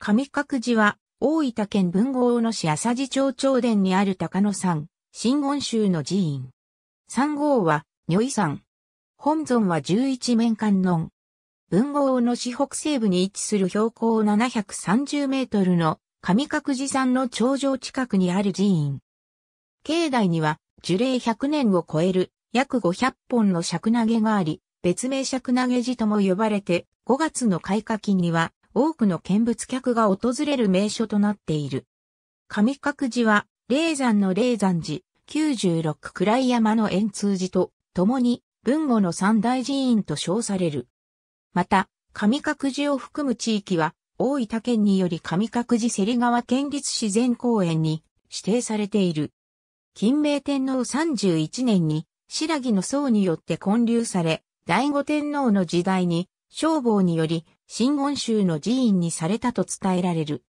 上角寺は、大分県文豪の市浅地町長殿にある高野山、新言宗の寺院。三号は、如意山。本尊は十一面観音。文豪の市北西部に位置する標高730メートルの上角寺山の頂上近くにある寺院。境内には樹齢100年を超える約500本の尺投げがあり、別名尺投げ寺とも呼ばれて5月の開花期には多くの見物客が訪れる名所となっている。上角寺は、霊山の霊山寺、九十六倉山の円通寺と、共に、文後の三大寺院と称される。また、上角寺を含む地域は、大分県により上角寺芹川県立自然公園に指定されている。金明天皇31年に、白木の僧によって建立され、第五天皇の時代に、消防により新温州の寺院にされたと伝えられる。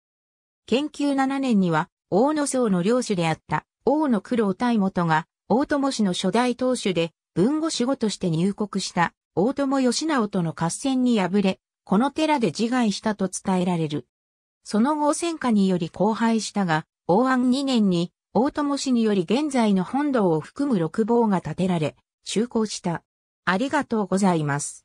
研究7年には、大野僧の領主であった大野九郎大元が、大友氏の初代当主で、文後守護として入国した大友義直との合戦に敗れ、この寺で自害したと伝えられる。その後戦火により荒廃したが、王安2年に大友氏により現在の本堂を含む六坊が建てられ、就航した。ありがとうございます。